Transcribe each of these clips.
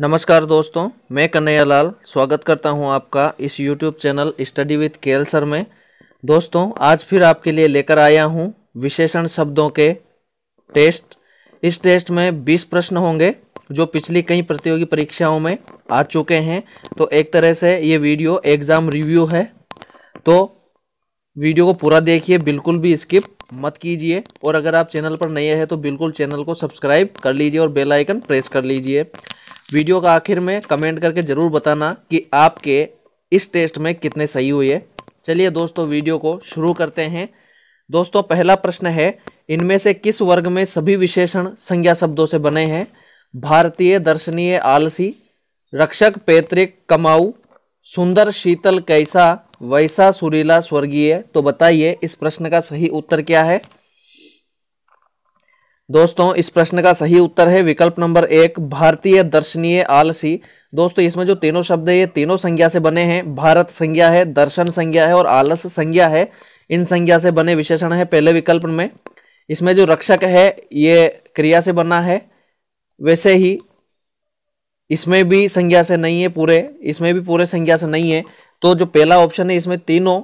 नमस्कार दोस्तों मैं कन्हैया लाल स्वागत करता हूं आपका इस यूट्यूब चैनल स्टडी विथ केल सर में दोस्तों आज फिर आपके लिए लेकर आया हूं विशेषण शब्दों के टेस्ट इस टेस्ट में 20 प्रश्न होंगे जो पिछली कई प्रतियोगी परीक्षाओं में आ चुके हैं तो एक तरह से ये वीडियो एग्ज़ाम रिव्यू है तो वीडियो को पूरा देखिए बिल्कुल भी स्किप मत कीजिए और अगर आप चैनल पर नए हैं तो बिल्कुल चैनल को सब्सक्राइब कर लीजिए और बेल आइकन प्रेस कर लीजिए वीडियो का आखिर में कमेंट करके ज़रूर बताना कि आपके इस टेस्ट में कितने सही हुए चलिए दोस्तों वीडियो को शुरू करते हैं दोस्तों पहला प्रश्न है इनमें से किस वर्ग में सभी विशेषण संज्ञा शब्दों से बने हैं भारतीय दर्शनीय आलसी रक्षक पैतृक कमाऊ सुंदर शीतल कैसा वैसा सुरीला स्वर्गीय तो बताइए इस प्रश्न का सही उत्तर क्या है दोस्तों इस प्रश्न का सही उत्तर है विकल्प नंबर एक भारतीय दर्शनीय आलसी दोस्तों इसमें जो तीनों शब्द है ये तीनों संज्ञा से बने हैं भारत संज्ञा है दर्शन संज्ञा है और आलस संज्ञा है इन संज्ञा से बने विशेषण है पहले विकल्प में इसमें जो रक्षक है ये क्रिया से बना है वैसे ही इसमें भी संज्ञा से नहीं है पूरे इसमें भी पूरे संज्ञा से नहीं है तो जो पहला ऑप्शन है इसमें तीनों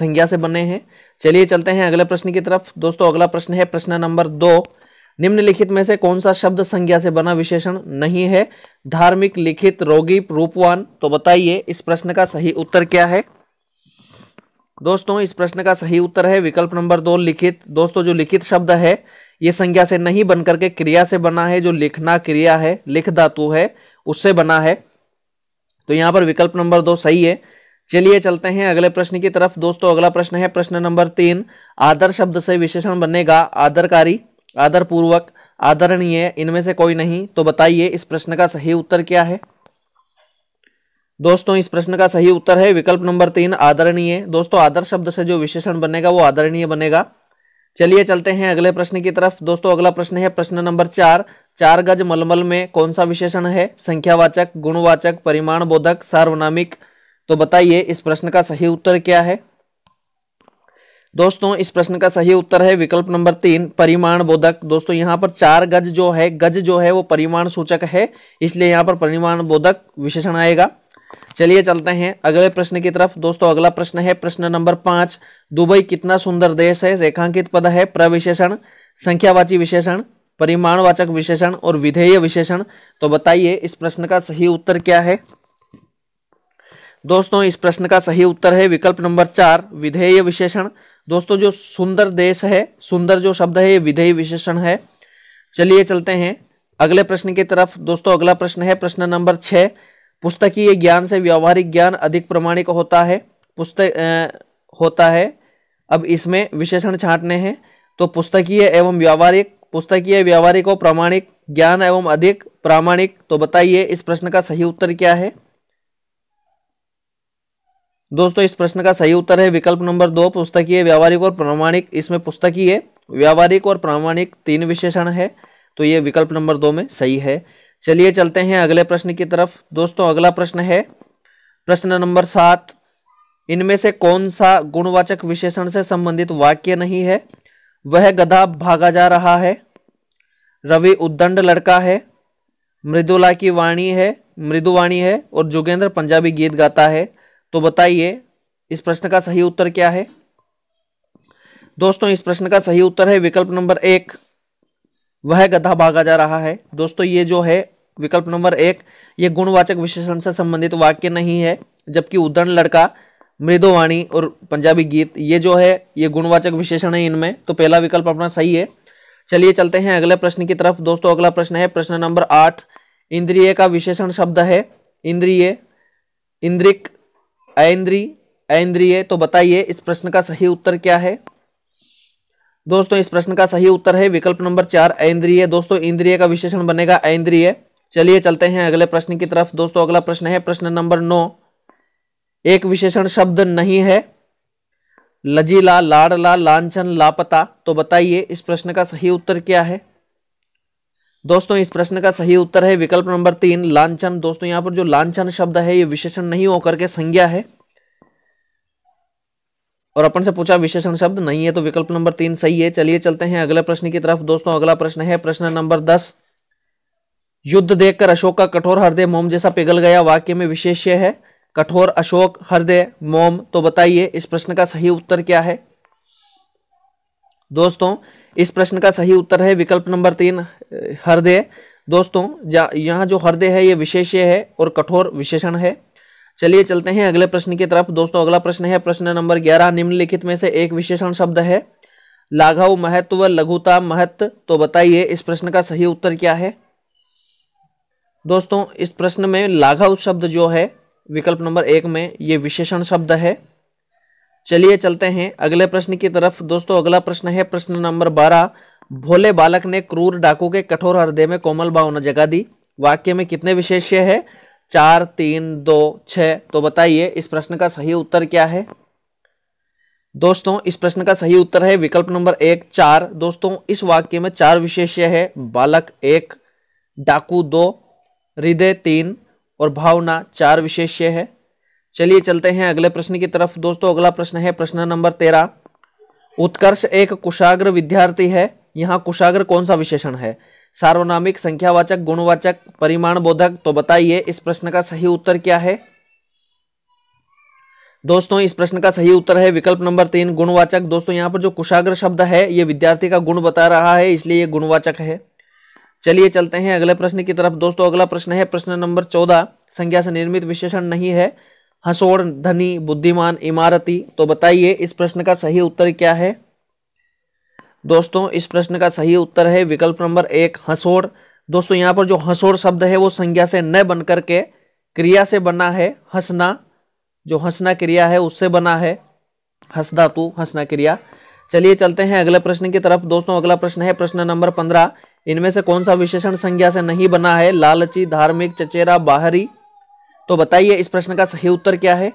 संज्ञा से बने हैं चलिए चलते हैं अगले प्रश्न की तरफ दोस्तों अगला प्रश्न है प्रश्न नंबर दो निम्नलिखित में से कौन सा शब्द संज्ञा से बना विशेषण नहीं है धार्मिक लिखित रोगी रूपवान तो बताइए इस प्रश्न का सही उत्तर क्या है दोस्तों इस प्रश्न का सही उत्तर है विकल्प नंबर दो लिखित दोस्तों जो लिखित शब्द है ये संज्ञा से नहीं बनकर के क्रिया से बना है जो लिखना क्रिया है लिख धातु है उससे बना है तो यहाँ पर विकल्प नंबर दो सही है चलिए चलते हैं अगले प्रश्न की तरफ दोस्तों अगला प्रश्न है प्रश्न नंबर तीन आदर शब्द से विशेषण बनेगा आदरकारी आदरपूर्वक आदरणीय इनमें से कोई नहीं तो बताइए इस प्रश्न का सही उत्तर क्या है दोस्तों इस प्रश्न का सही उत्तर है विकल्प नंबर तीन आदरणीय दोस्तों आदर शब्द से जो विशेषण बनेगा वो आदरणीय बनेगा चलिए चलते हैं अगले प्रश्न की तरफ दोस्तों अगला प्रश्न है प्रश्न नंबर चार चार गज मलमल में कौन सा विशेषण है संख्यावाचक गुणवाचक परिमाण बोधक सार्वनामिक तो बताइए इस प्रश्न का सही उत्तर क्या है दोस्तों इस प्रश्न का सही उत्तर है विकल्प नंबर तीन परिमाण बोधक दोस्तों यहाँ पर चार गज जो है गज जो है वो परिमाण सूचक है इसलिए यहाँ पर परिमाण बोधक विशेषण आएगा चलिए चलते हैं अगले प्रश्न की तरफ दोस्तों अगला प्रश्न है प्रश्न नंबर पांच दुबई कितना सुंदर देश है रेखांकित पद है प्रविशेषण संख्यावाची विशेषण परिमाणवाचक विशेषण और विधेय विशेषण तो बताइए इस प्रश्न का सही उत्तर क्या है दोस्तों इस प्रश्न का सही उत्तर है विकल्प नंबर चार विधेय विशेषण दोस्तों जो सुंदर देश है सुंदर जो शब्द है ये विधेय विशेषण है चलिए चलते हैं अगले प्रश्न की तरफ दोस्तों अगला प्रश्न है प्रश्न नंबर छः पुस्तकीय ज्ञान से व्यावहारिक ज्ञान अधिक प्रमाणिक होता है पुस्तक होता है अब इसमें विशेषण छाँटने हैं तो पुस्तकीय एवं व्यावहारिक पुस्तकीय व्यावहारिक और प्रामाणिक ज्ञान एवं अधिक प्रामाणिक तो बताइए इस प्रश्न का सही उत्तर क्या है दोस्तों इस प्रश्न का सही उत्तर है विकल्प नंबर दो पुस्तकीय व्यावहारिक और प्रामाणिक इसमें पुस्तकीय व्यावहारिक और प्रामाणिक तीन विशेषण है तो ये विकल्प नंबर दो में सही है चलिए चलते हैं अगले प्रश्न की तरफ दोस्तों अगला प्रश्न है प्रश्न नंबर सात इनमें से कौन सा गुणवाचक विशेषण से संबंधित वाक्य नहीं है वह गधा भागा जा रहा है रवि उद्दंड लड़का है मृदुला की वाणी है मृदुवाणी है और जोगेंद्र पंजाबी गीत गाता है तो बताइए इस प्रश्न का सही उत्तर क्या है दोस्तों इस प्रश्न का सही उत्तर है विकल्प नंबर एक वह गधा भागा जा रहा है दोस्तों ये जो है विकल्प नंबर एक ये गुणवाचक विशेषण से संबंधित वाक्य नहीं है जबकि उदरण लड़का मृदुवाणी और पंजाबी गीत ये जो है ये गुणवाचक विशेषण है इनमें तो पहला विकल्प अपना सही है चलिए चलते हैं अगले प्रश्न की तरफ दोस्तों अगला प्रश्न है प्रश्न नंबर आठ इंद्रिय का विशेषण शब्द है इंद्रिय इंद्रिक ऐन्द्रीय ऐन्द्रिय तो बताइए इस प्रश्न का सही उत्तर क्या है दोस्तों इस प्रश्न का सही उत्तर है विकल्प नंबर चार ऐन्द्रिय दोस्तों इंद्रिय का विशेषण बनेगा ऐन्द्रिय चलिए चलते हैं अगले प्रश्न की तरफ दोस्तों अगला प्रश्न है प्रश्न नंबर नौ एक विशेषण शब्द नहीं है लजीला लाडला लांछन लापता तो बताइए इस प्रश्न का सही उत्तर क्या है दोस्तों इस प्रश्न का सही उत्तर है विकल्प नंबर तीन लांछन दोस्तों यहां पर जो लांछन शब्द है ये विशेषण नहीं होकर के संज्ञा है और अपन से पूछा विशेषण शब्द नहीं है तो विकल्प नंबर तीन सही है चलिए चलते हैं अगले प्रश्न की तरफ दोस्तों अगला प्रश्न है प्रश्न नंबर दस युद्ध देखकर अशोक का कठोर हृदय मोम जैसा पिघल गया वाक्य में विशेष्य है कठोर अशोक हृदय मोम तो बताइए इस प्रश्न का सही उत्तर क्या है दोस्तों इस प्रश्न का सही उत्तर है विकल्प नंबर तीन हृदय दोस्तों यहाँ जो हृदय है ये विशेष्य है और कठोर विशेषण है चलिए चलते हैं अगले प्रश्न की तरफ दोस्तों अगला प्रश्न है प्रश्न नंबर ग्यारह निम्नलिखित में से एक विशेषण शब्द है लाघव महत्व लघुता महत्व तो बताइए इस प्रश्न का सही उत्तर क्या है दोस्तों इस प्रश्न में लाघव शब्द जो है विकल्प नंबर एक में ये विशेषण शब्द है चलिए चलते हैं अगले प्रश्न की तरफ दोस्तों अगला प्रश्न है प्रश्न नंबर बारह भोले बालक ने क्रूर डाकू के कठोर हृदय में कोमल भावना जगा दी वाक्य में कितने विशेष्य है चार तीन दो छ तो बताइए इस प्रश्न का सही उत्तर क्या है दोस्तों इस प्रश्न का सही उत्तर है विकल्प नंबर एक चार दोस्तों इस वाक्य में चार विशेष्य है बालक एक डाकू दो हृदय तीन और भावना चार विशेष्य है चलिए चलते हैं अगले प्रश्न की तरफ दोस्तों अगला प्रश्न है प्रश्न नंबर तेरह उत्कर्ष एक कुशाग्र विद्यार्थी है यहाँ कुशाग्र कौन सा विशेषण है सार्वनामिक संख्यावाचक गुणवाचक परिमाण बोधक तो बताइए इस प्रश्न का सही उत्तर क्या है दोस्तों इस प्रश्न का सही उत्तर है विकल्प नंबर तीन गुणवाचक दोस्तों यहाँ पर जो कुशाग्र शब्द है ये विद्यार्थी का गुण बता रहा है इसलिए ये गुणवाचक है चलिए चलते हैं अगले प्रश्न की तरफ दोस्तों अगला प्रश्न है प्रश्न नंबर चौदह संज्ञा से निर्मित विशेषण नहीं है हसोड़ धनी बुद्धिमान इमारती तो बताइए इस प्रश्न का सही उत्तर क्या है दोस्तों इस प्रश्न का सही उत्तर है विकल्प नंबर एक हसोड़ दोस्तों यहाँ पर जो हसोड़ शब्द है वो संज्ञा से न बनकर के क्रिया से बना है हंसना जो हंसना क्रिया है उससे बना है हंसदा तू हंसना क्रिया चलिए चलते हैं अगले प्रश्न की तरफ दोस्तों अगला प्रश्न है प्रश्न नंबर पंद्रह इनमें से कौन सा विशेषण संज्ञा से नहीं बना है लालची धार्मिक चचेरा बाहरी तो बताइए इस प्रश्न का सही उत्तर क्या है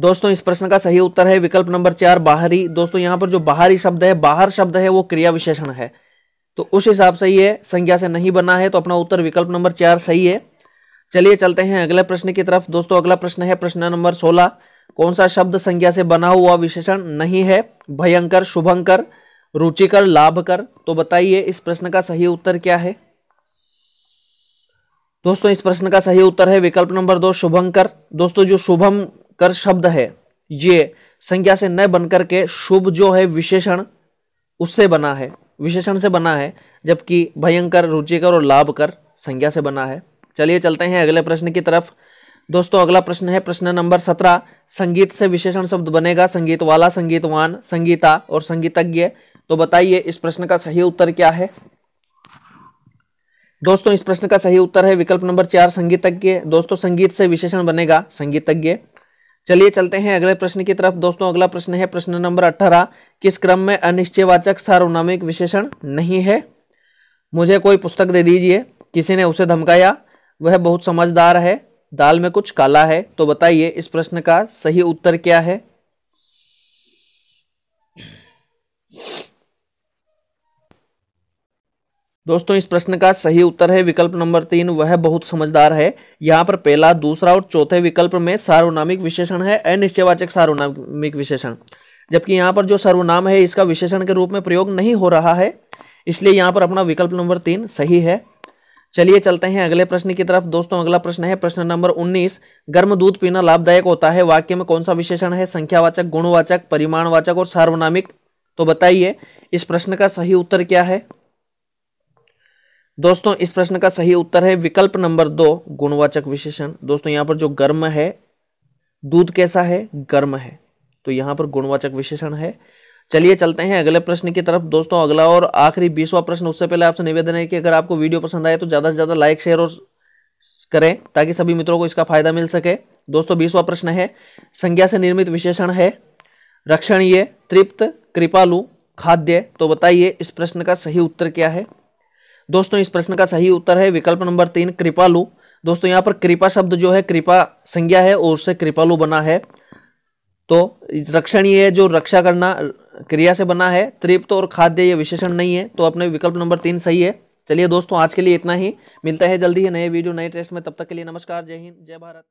दोस्तों इस प्रश्न का सही उत्तर है विकल्प नंबर चार बाहरी दोस्तों यहां पर जो बाहरी शब्द है बाहर शब्द है वो क्रिया विशेषण है तो उस हिसाब से ये संज्ञा से नहीं बना है तो अपना उत्तर विकल्प नंबर चार सही है चलिए चलते हैं अगले प्रश्न की तरफ दोस्तों अगला प्रश्न है प्रश्न नंबर सोलह कौन सा शब्द संज्ञा से बना हुआ विशेषण नहीं है भयंकर शुभंकर रुचिकर लाभकर तो बताइए इस प्रश्न का सही उत्तर क्या है दोस्तों इस प्रश्न का सही उत्तर है विकल्प नंबर दो शुभंकर दोस्तों जो शुभम कर शब्द है ये संज्ञा से न बनकर के शुभ जो है विशेषण उससे बना है विशेषण से बना है जबकि भयंकर रुचिकर और लाभ कर संज्ञा से बना है चलिए चलते हैं अगले प्रश्न की तरफ दोस्तों अगला प्रश्न है प्रश्न नंबर सत्रह संगीत से विशेषण शब्द बनेगा संगीत वाला संगीतवान संगीता और संगीतज्ञ तो बताइए इस प्रश्न का सही उत्तर क्या है दोस्तों इस प्रश्न का सही उत्तर है विकल्प नंबर चार संगीतज्ञ दोस्तों संगीत से विशेषण बनेगा संगीतज्ञ चलिए चलते हैं अगले प्रश्न की तरफ दोस्तों अगला प्रश्न है प्रश्न नंबर अठारह किस क्रम में अनिश्चयवाचक सार्वनामिक विशेषण नहीं है मुझे कोई पुस्तक दे दीजिए किसी ने उसे धमकाया वह बहुत समझदार है दाल में कुछ काला है तो बताइए इस प्रश्न का सही उत्तर क्या है दोस्तों इस प्रश्न का सही उत्तर है विकल्प नंबर तीन वह बहुत समझदार है यहाँ पर पहला दूसरा और चौथे विकल्प में सार्वनामिक विशेषण है अनिश्चयवाचक सार्वनामिक विशेषण जबकि यहाँ पर जो सर्वनाम है इसका विशेषण के रूप में प्रयोग नहीं हो रहा है इसलिए यहाँ पर अपना विकल्प नंबर तीन सही है चलिए चलते हैं अगले प्रश्न की तरफ दोस्तों अगला प्रश्न है प्रश्न नंबर 19 गर्म दूध पीना लाभदायक होता है वाक्य में कौन सा विशेषण है संख्यावाचक गुणवाचक परिमाणवाचक और सार्वनामिक तो बताइए इस प्रश्न का सही उत्तर क्या है दोस्तों इस प्रश्न का सही उत्तर है विकल्प नंबर दो गुणवाचक विशेषण दोस्तों यहाँ पर जो गर्म है दूध कैसा है गर्म है तो यहाँ पर गुणवाचक विशेषण है चलिए चलते हैं अगले प्रश्न की तरफ दोस्तों अगला और आखिरी बीसवा प्रश्न उससे पहले आपसे निवेदन है कि अगर आपको वीडियो पसंद आए तो ज़्यादा से ज़्यादा लाइक शेयर और करें ताकि सभी मित्रों को इसका फायदा मिल सके दोस्तों बीसवा प्रश्न है संज्ञा से निर्मित विशेषण है रक्षणीय तृप्त कृपालु खाद्य तो बताइए इस प्रश्न का सही उत्तर क्या है दोस्तों इस प्रश्न का सही उत्तर है विकल्प नंबर तीन कृपालु दोस्तों यहाँ पर कृपा शब्द जो है कृपा संज्ञा है और उससे कृपालु बना है तो रक्षणीय जो रक्षा करना क्रिया से बना है तृप्त और खाद्य ये विशेषण नहीं है तो अपने विकल्प नंबर तीन सही है चलिए दोस्तों आज के लिए इतना ही मिलता है जल्दी ही नए वीडियो नए टेस्ट में तब तक के लिए नमस्कार जय हिंद जय भारत